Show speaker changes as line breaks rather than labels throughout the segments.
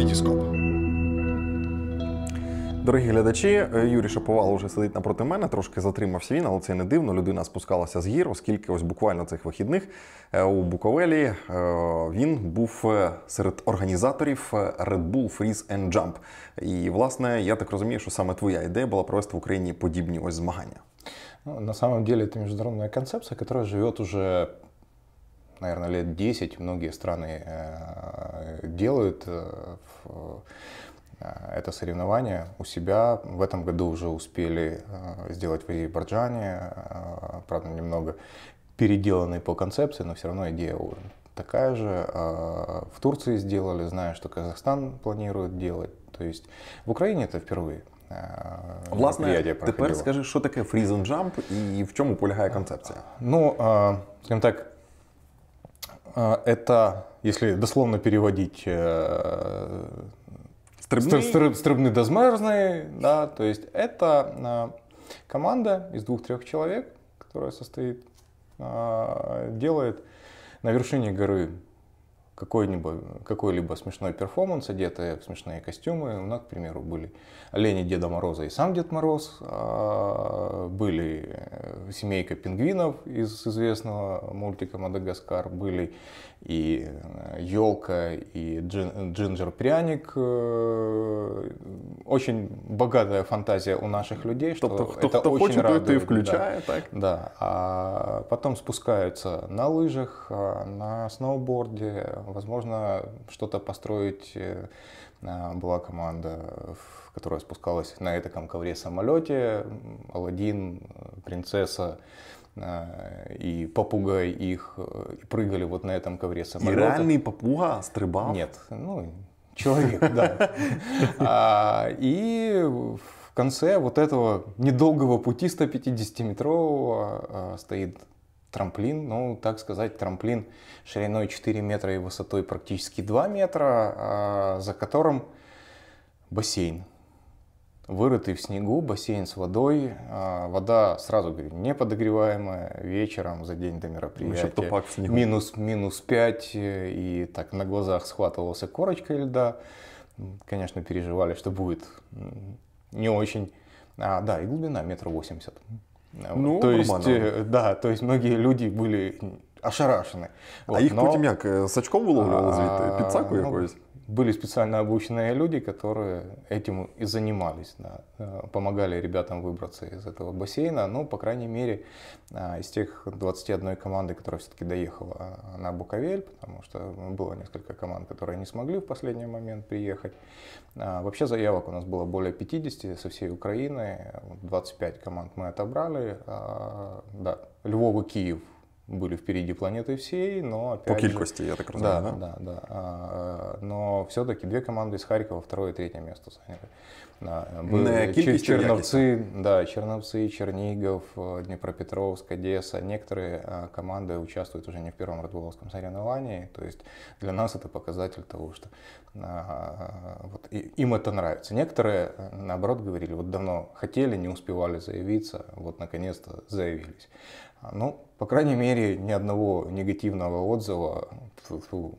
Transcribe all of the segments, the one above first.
Вітіскоп. Дорогі глядачі, е, Юрій Шаповал уже сидить напроти мене, трошки затримався він, але це не дивно. Людина спускалася з гір, оскільки ось буквально цих вихідних е, у Буковелі е, він був серед організаторів Red Bull Freeze and Jump. І власне, я так розумію, що саме твоя ідея була провести в Україні подібні ось змагання.
Ну, на самом деле это международная концепция, которая живет уже, наверное, лет 10. Многие страны э, делают э, э, это соревнование у себя. В этом году уже успели э, сделать в Азербайджане, правда, немного переделанный по концепции, но все равно идея такая же. В Турции сделали, знаю, что Казахстан планирует делать. То есть в Украине это впервые. Власне, тепер
скажи, що таке фрізен джамп и в чем полягає концепция?
Ну, скажем так, это если дословно переводить стрибные, э, стриб, стрибные дозмерзные, да, то есть это э, команда из двух-трех человек, которая состоит, э, делает на вершине горы какой-либо какой либо смешной перформанс, одетые в смешные костюмы. У нас, к примеру, были олени Деда Мороза и сам Дед Мороз, были семейка пингвинов из известного мультика «Мадагаскар», были и елка, э, и джинджер-пряник. Э, очень богатая фантазия у наших людей, что кто, кто, это кто очень хочет, радует. Кто и включает, да. так? Да. А потом спускаются на лыжах, а, на сноуборде. Возможно, что-то построить э, а, была команда, которая спускалась на этом ковре самолете. Алладин, принцесса. Э, и попугай их э, прыгали вот на этом ковре самолета. И реальный попуга стрибал? Нет, ну, человек, да. А, и в конце вот этого недолгого пути 150-метрового э, стоит трамплин, ну, так сказать, трамплин шириной 4 метра и высотой практически 2 метра, а, за которым бассейн вырытый в снегу бассейн с водой. А, вода, сразу говорю, не подогреваемая, Вечером за день до мероприятия. Еще минус, минус 5. Э, и так на глазах схватывался корочка льда. Конечно, переживали, что будет не очень. А, да, и глубина метр восемьдесят. Ну, то нормально. есть, э, да, то есть многие люди были ошарашены. А вот, их но... потім як? Э, Сачком виловлювали звідти? А, Під цакою ну, якоюсь? были специально обученные люди, которые этим и занимались, да, э, помогали ребятам выбраться из этого бассейна. Ну, по крайней мере, а, из тех 21 команды, которая все-таки доехала а, на Буковель, потому что было несколько команд, которые не смогли в последний момент приехать. А, вообще заявок у нас было более 50 со всей Украины, 25 команд мы отобрали. Да, Львов Киев были впереди планеты всей, но опять По кількости, же, я так розумію, да? Да, да, да. Но все-таки две команды из Харькова второе и третье место заняли. Да, Не Черновцы, да, Черновцы, Чернигов, э, Днепропетровск, Одесса. Некоторые а, команды участвуют уже не в первом Радуловском соревновании. То есть для нас это показатель того, что а, вот, им это нравится. Некоторые, наоборот, говорили, вот давно хотели, не успевали заявиться, вот наконец-то заявились. Ну, по крайней мере, ни одного негативного отзыва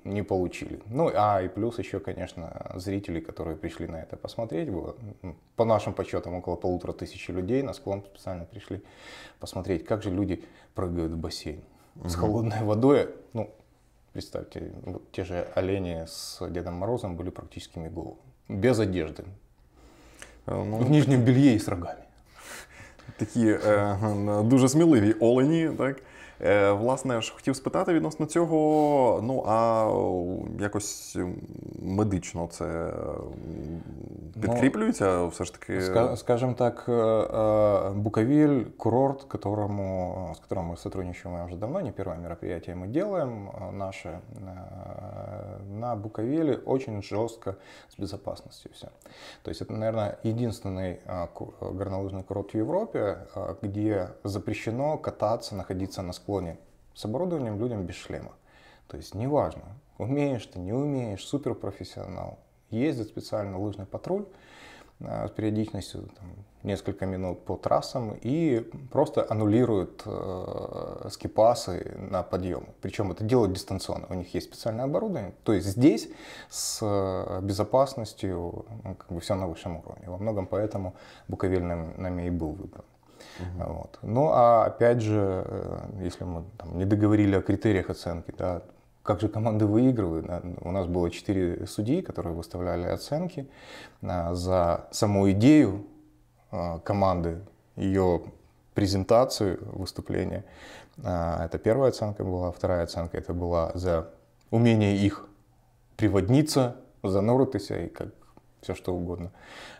не получили. Ну, а и плюс еще, конечно, зрители, которые пришли на это посмотреть, было, по нашим подсчетам, около полутора тысячи людей на склон специально пришли посмотреть, как же люди прыгают в бассейн угу. с холодной водой. Ну, представьте, вот те же олени с Дедом Морозом были практически голыми, без одежды, э, ну, в нижнем белье и с рогами. такі е, дуже сміливі олені. Так?
Е, Власне, ж хотів спитати відносно цього, ну а якось
медично це е, ну, підкріплюється ну, все ж таки. скажімо так, е, е, Букавіль, курорт, которому, с которым мы сотрудничаем уже давно, не первое мероприятие мы делаем наше на Буковеле очень жестко с безопасностью все. То есть это, наверное, единственный а, э, горнолыжный курорт в Европе, а, где запрещено кататься, находиться на склоне с оборудованием людям без шлема. То есть неважно, умеешь ты, не умеешь, суперпрофессионал. Ездит специально лыжный патруль а, с периодичностью там, несколько минут по трассам и просто аннулируют э, скипасы на подъем. Причем это делают дистанционно, у них есть специальное оборудование. То есть здесь с э, безопасностью ну, как бы все на высшем уровне. Во многом поэтому Буковель нами и был выбран. Угу. Вот. Ну а опять же, э, если мы там, не договорили о критериях оценки, да, как же команды выигрывают. У нас было четыре судьи, которые выставляли оценки э, за саму идею а, команды, ее презентацию, выступление. А, это первая оценка была. Вторая оценка это была за умение их приводниться, зануриться и как все что угодно.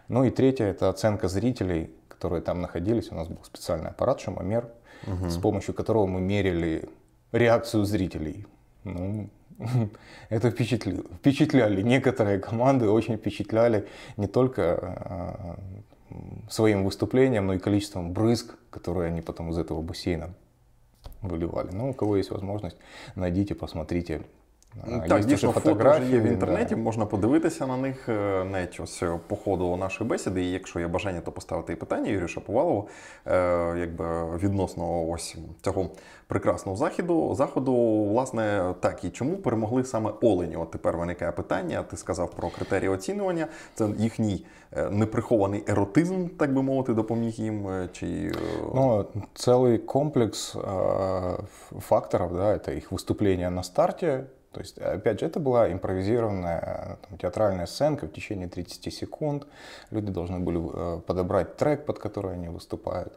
Ну и третья это оценка зрителей, которые там находились. У нас был специальный аппарат шумомер, угу. с помощью которого мы мерили реакцию зрителей. Ну, это впечатлило. Впечатляли. Некоторые команды очень впечатляли не только а, своим выступлением, но и количеством брызг, которые они потом из этого бассейна выливали. Ну, у кого есть возможность, найдите, посмотрите Ну, так, Є фотографії фото вже є в інтернеті,
да. можна подивитися на них е, навіть ось е, по ходу нашої бесіди. І якщо є бажання, то поставити і питання Юрію Шаповалову е, якби відносно ось цього прекрасного західу. Заходу, власне, так і чому перемогли саме Олені? От тепер виникає питання. Ти сказав про критерії оцінювання. Це їхній неприхований еротизм, так би мовити,
допоміг їм. Чи ну цілий комплекс факторів, да, це їх виступлення на старті. То есть, э, опять же, это была импровизированная э, там, театральная сценка в течение 30 секунд. Люди должны были э, подобрать трек, под который они выступают.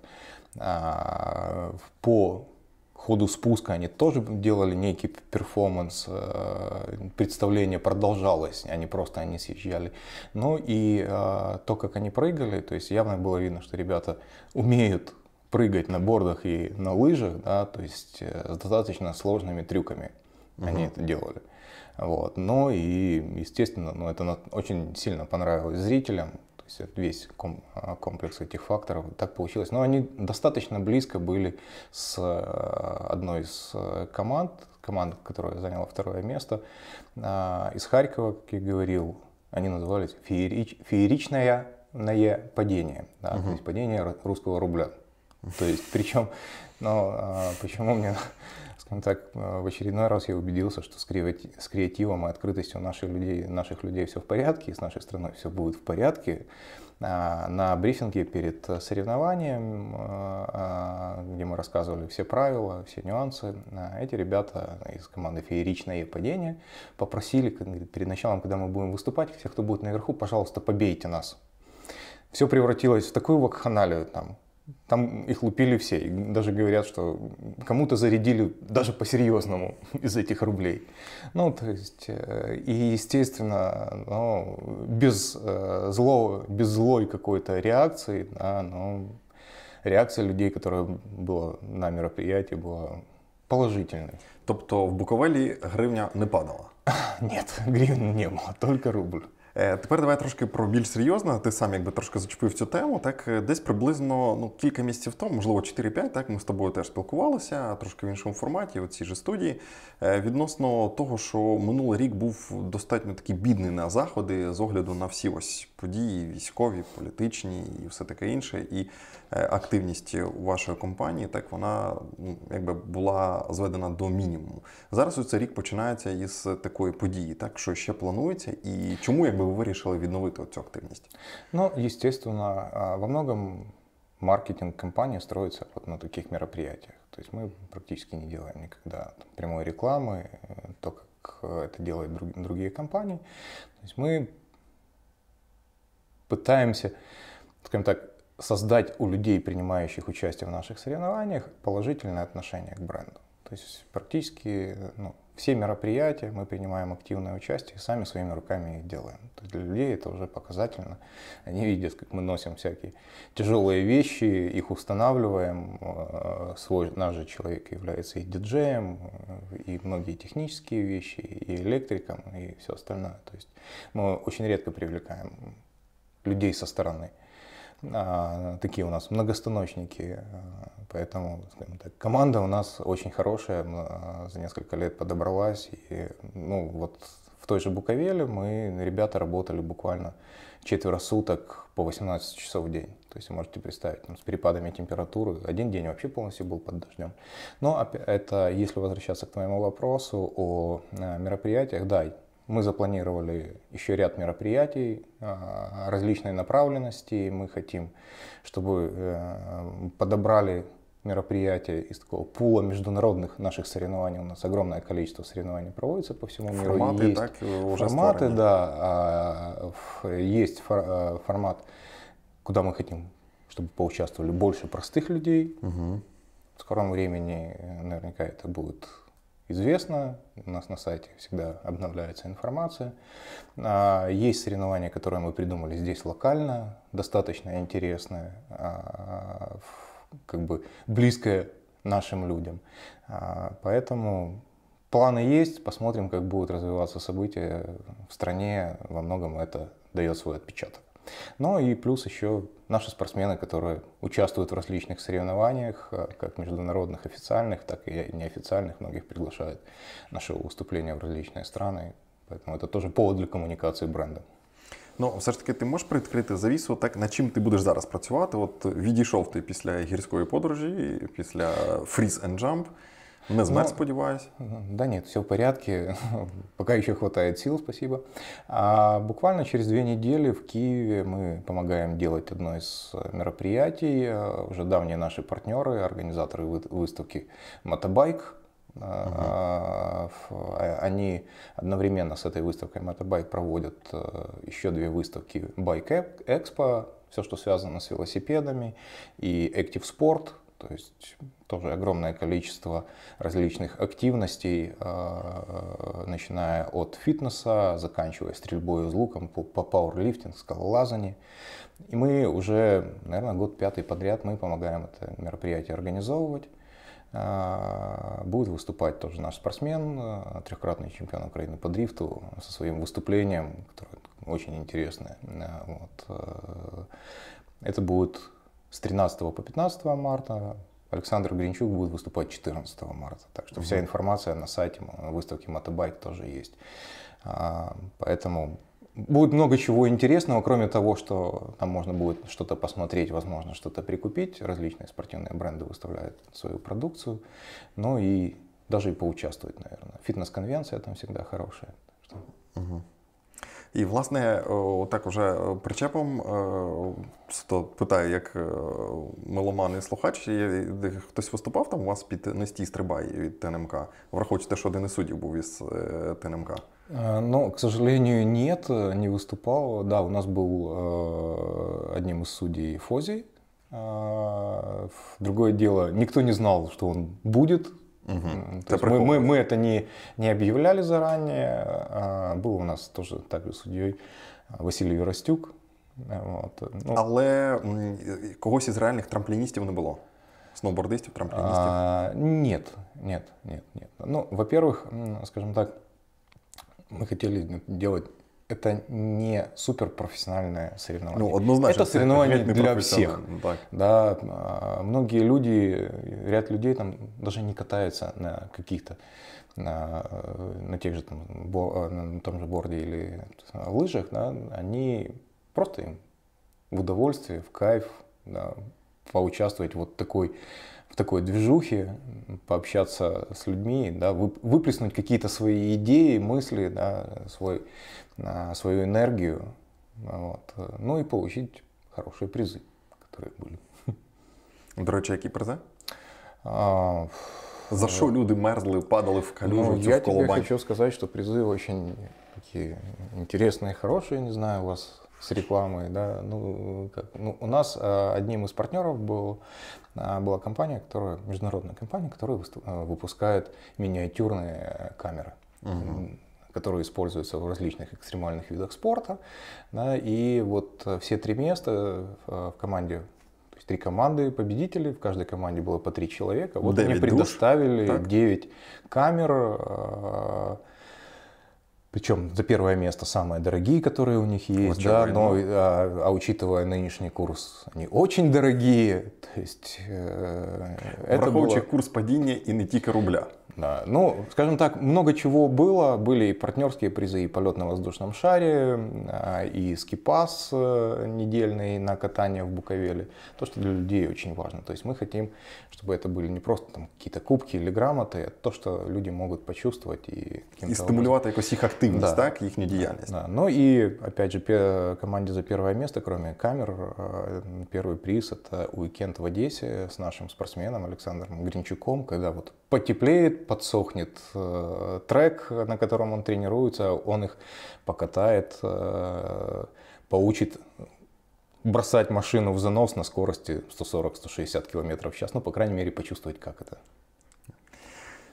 А, по ходу спуска они тоже делали некий перформанс, представление продолжалось, они просто они съезжали. Ну и то, как они прыгали, то есть явно было видно, что ребята умеют прыгать на бордах и на лыжах, да, то есть с достаточно сложными трюками. Угу. Они это делали. Вот. Но и, естественно, ну, это очень сильно понравилось зрителям. То есть это весь а, комплекс этих факторов так получилось. Но они достаточно близко были с э, одной из э, команд, команд, которая заняла второе место, а, из Харькова, как я говорил, они назывались феерич, фееричное падение, да, угу. то есть падение русского рубля. То есть, причем, но ну, а, почему мне, скажем так, э, в очередной раз я убедился, что с креативом и открытостью наших людей, наших людей все в порядке, и с нашей страной все будет в порядке. А, на брифинге перед соревнованием, э, а, где мы рассказывали все правила, все нюансы, эти ребята из команды «Фееричное падение» попросили перед началом, когда мы будем выступать, всех, кто будет наверху, пожалуйста, побейте нас все превратилось в такую вакханалию, там, там их лупили все. И даже говорят, что кому-то зарядили даже по-серьезному из этих рублей. Ну, то есть, э, и естественно, ну, без, э, зло, без злой какой-то реакции, да, ну, реакция людей, которая была на мероприятии, была положительной. Тобто в Буковелі гривня не падала? Нет, гривен не было,
только рубль. Е, тепер давай трошки про більш серйозно. Ти сам якби трошки зачепив цю тему. Так е, десь приблизно ну кілька місяців тому, можливо, 4-5, Так ми з тобою теж спілкувалися, трошки в іншому форматі, у цій же студії. Е, відносно того, що минулий рік був достатньо такий бідний на заходи з огляду на всі ось події, військові, політичні і все таке інше. І е, активність вашої компанії так вона ну, якби була зведена до мінімуму. Зараз цей рік починається із такої події, так що ще планується,
і чому якби ви вирішили відновити цю активність? Ну, звісно, во многом маркетинг компании строїться на таких мероприятиях. То есть мы практически не делаем никогда там, прямой рекламы, э, то, как э, это делают другие компании. То есть мы пытаемся, скажем так, создать у людей, принимающих участие в наших соревнованиях, положительное отношение к бренду. То есть практически ну, все мероприятия мы принимаем активное участие и сами своими руками их делаем. То есть для людей это уже показательно. Они видят, как мы носим всякие тяжелые вещи, их устанавливаем. Э, свой наш же человек является и диджеем, и многие технические вещи, и электриком, и все остальное. То есть мы очень редко привлекаем людей со стороны. А, такие у нас многостаночники, э, поэтому так, команда у нас очень хорошая, а, за несколько лет подобралась. И, ну, вот в той же Буковеле мы, ребята, работали буквально четверо суток по 18 часов в день. То есть можете представить, там, с перепадами температуры. Один день вообще полностью был под дождем. Но это, если возвращаться к твоему вопросу о э, мероприятиях, да, мы запланировали еще ряд мероприятий а, различной направленности. Мы хотим, чтобы э, подобрали мероприятия из такого пула международных наших соревнований. У нас огромное количество соревнований проводится по всему миру. Форматы, есть так, э, уже форматы, да. А, есть а, формат, куда мы хотим, чтобы поучаствовали больше простых людей. Угу. В скором времени э, наверняка это будет известно, у нас на сайте всегда обновляется информация. А, есть соревнования, которые мы придумали здесь локально, достаточно интересные, а, как бы близкое нашим людям. А, поэтому планы есть, посмотрим, как будут развиваться события в стране. Во многом это дает свой отпечаток. Ну и плюс еще наши спортсмены, которые участвуют в различных соревнованиях, э, как международных официальных, так и неофициальных, многих приглашают наше выступление в различные страны. Поэтому это тоже повод для комунікації бренду. Ну, все ж таки, ти можеш приоткрити завісу, так на чим ти будеш зараз працювати? От
відійшов ти після гірської подорожі, після Freeze and jump. Не змер, ну,
сподіваюся. Да нет, все в порядке. Пока еще хватает сил, спасибо. А буквально через две недели в Киеве мы помогаем делать одно из э, мероприятий. Э, уже давние наши партнеры, организаторы выставки «Мотобайк», Угу. Они одновременно с этой выставкой Мотобайк проводят еще две выставки Байк Экспо, все, что связано с велосипедами, и Active Sport, то есть тоже огромное количество различных активностей, э, начиная от фитнеса, заканчивая стрельбой из луком по, пауэрлифтинг, скалолазание. И мы уже, наверное, год пятый подряд мы помогаем это мероприятие организовывать. Э, будет выступать тоже наш спортсмен, э, трехкратный чемпион Украины по дрифту со своим выступлением, которое очень интересное. Вот. Это будет с 13 по 15 марта. Александр Гринчук будет выступать 14 марта. Так что угу. вся информация на сайте выставки Мотобайк тоже есть. А, поэтому будет много чего интересного, кроме того, что там можно будет что-то посмотреть, возможно, что-то прикупить. Различные спортивные бренды выставляют свою продукцию. Ну и даже и поучаствовать, наверное. Фитнес-конвенция там всегда хорошая. Угу. І, власне, отак уже е, причепом е, то питаю, як е,
меломан і слухач, хтось виступав там у вас під Нестій Стрибай від ТНМК, враховуючи те, що один із суддів був із ТНМК.
Ну, к сожалению, нет, не выступал. Да, у нас был одним из судей Фози. Другое дело, никто не знал, что он будет, Угу. То мы, мы, мы это не, не объявляли заранее. А, был у нас тоже також суддєю а, Василий Юрастюк. От, ну. Але когось
із реальних трампліністів не было. Сноубордистів, трампліністів? А, нет,
нет, нет, нет. Ну, во-первых, скажем так, мы хотели делать это не супер профессиональное соревнование. Ну, однозначно. Это соревнование это для всех. Ну, так. Да, а, многие люди, ряд людей там даже не катаются на каких-то на, на тех же там, бо, а, на том же борде или лыжах, да, они просто им в удовольствие, в кайф да, поучаствовать вот такой в такой движухе, пообщаться с людьми, да, выплеснуть какие-то свои идеи, мысли, да, свой, а, свою энергию, вот, ну и получить хорошие призы, которые были. Ну, до какие призы? призи? А, За что люди мерзли, падали в калюжу, ну, я в колобань? Я хочу сказать, что призы очень такие интересные, хорошие, не знаю, у вас с рекламой, да, ну, как, ну, у нас а, одним из партнеров был, а, была компания, которая, международная компания, которая а, выпускает миниатюрные камеры. Угу которые используются в различных экстремальных видах спорта. Да, и вот все три места в команде, то есть три команды победителей, в каждой команде было по три человека. Вот они предоставили девять 9 камер причем за первое место самые дорогие, которые у них есть, вот да, но а, а учитывая нынешний курс, они очень дорогие. То есть э, это было... курс падения и нытика рубля. Да. Ну, скажем так, много чего было. Были и партнерские призы, и полет на воздушном шаре, э, и скипас э, недельный на катание в Буковеле. То, что для людей очень важно. То есть мы хотим, чтобы это были не просто там какие-то кубки или грамоты, а то, что люди могут почувствовать. И, и стимулювати якось їх активність, да. так, їхню діяльність. Да. Ну и опять же, команде за первое место, кроме камер, э, первый приз – это уикенд в Одессе с нашим спортсменом Александром Гринчуком, когда вот потеплеет, подсохнет э, трек, на котором он тренируется, он их покатает, э, поучит бросать машину в занос на скорости 140-160 км в час, ну, по крайней мере почувствовать, как это.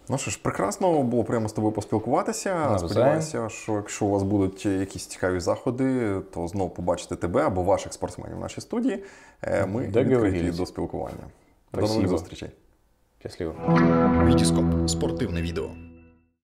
Ну що
ж, прекрасно було прямо з тобою поспілкуватися. Сподіваюся,
що якщо у вас будуть якісь цікаві
заходи, то знову побачите тебе або ваших спортсменів в нашій студії. Ми відкриті до
спілкування. Спасибо. До нових зустрічей. Щасливо. Вітіскоп спортивне відео.